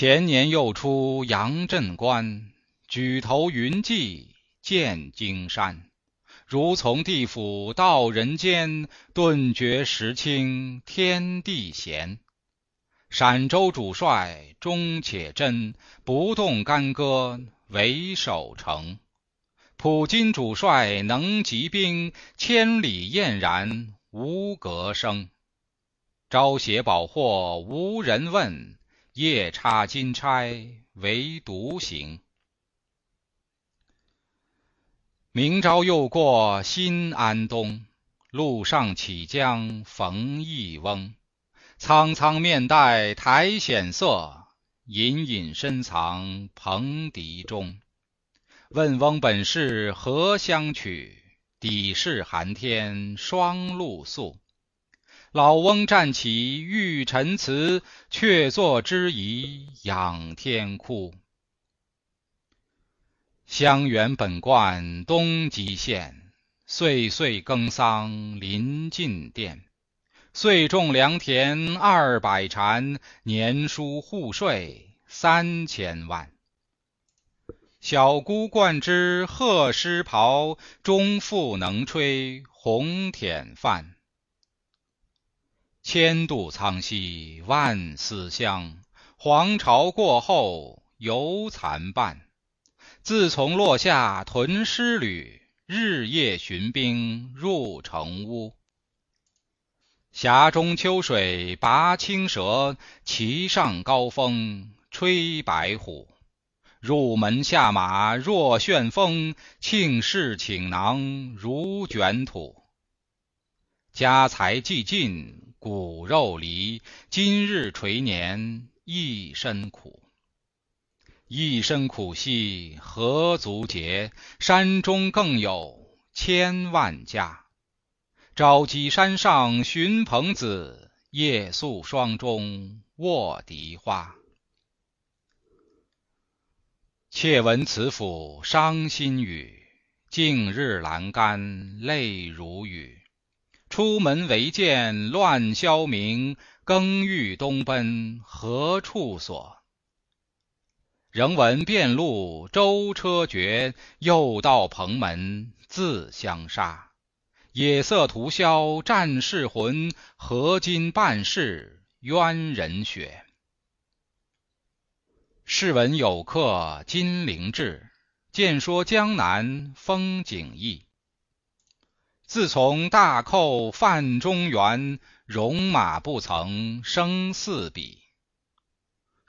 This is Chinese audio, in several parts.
前年又出阳镇关，举头云际见荆山。如从地府到人间，顿觉时清天地闲。陕州主帅忠且真，不动干戈唯守城。普金主帅能集兵，千里燕然无隔声。招携宝货无人问。夜插金钗，唯独行。明朝又过新安东，路上起江逢一翁。苍苍面带苔藓色，隐隐深藏蓬笛中。问翁本是何乡曲，底是寒天霜露宿？老翁站起欲陈词，却坐之颐仰天哭。乡原本贯东极县，岁岁耕桑临近殿。岁种良田二百廛，年输户税三千万。小姑冠之褐狮袍，中妇能吹红甜饭。千度苍溪万思乡，黄巢过后犹残半。自从落下屯师旅，日夜寻兵入城屋。峡中秋水拔青蛇，骑上高峰吹白虎。入门下马若旋风，庆事请囊如卷土。家财既尽。骨肉离，今日垂年一身苦。一身苦兮何足嗟？山中更有千万家。朝击山上寻朋子，夜宿霜中卧荻花。窃闻此府伤心语，近日阑干泪如雨。出门唯见乱萧鸣，更欲东奔何处所？仍闻遍路舟车绝，又到蓬门自相杀。野色徒消战士魂，何今半世冤人血？试闻有客金陵至，见说江南风景异。自从大寇犯中原，戎马不曾生四壁。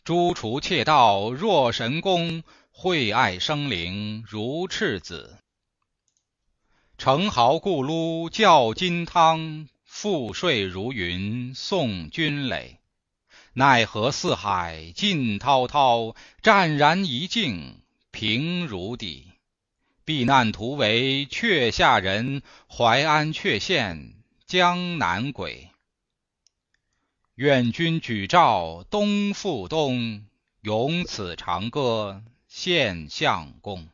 诸厨窃盗若神功，惠爱生灵如赤子。成豪故撸教金汤，赋税如云送军垒。奈何四海尽滔滔，湛然一境平如砥。避难图为阙下人，淮安阙县江南鬼。愿君举棹东复东，永此长歌献相公。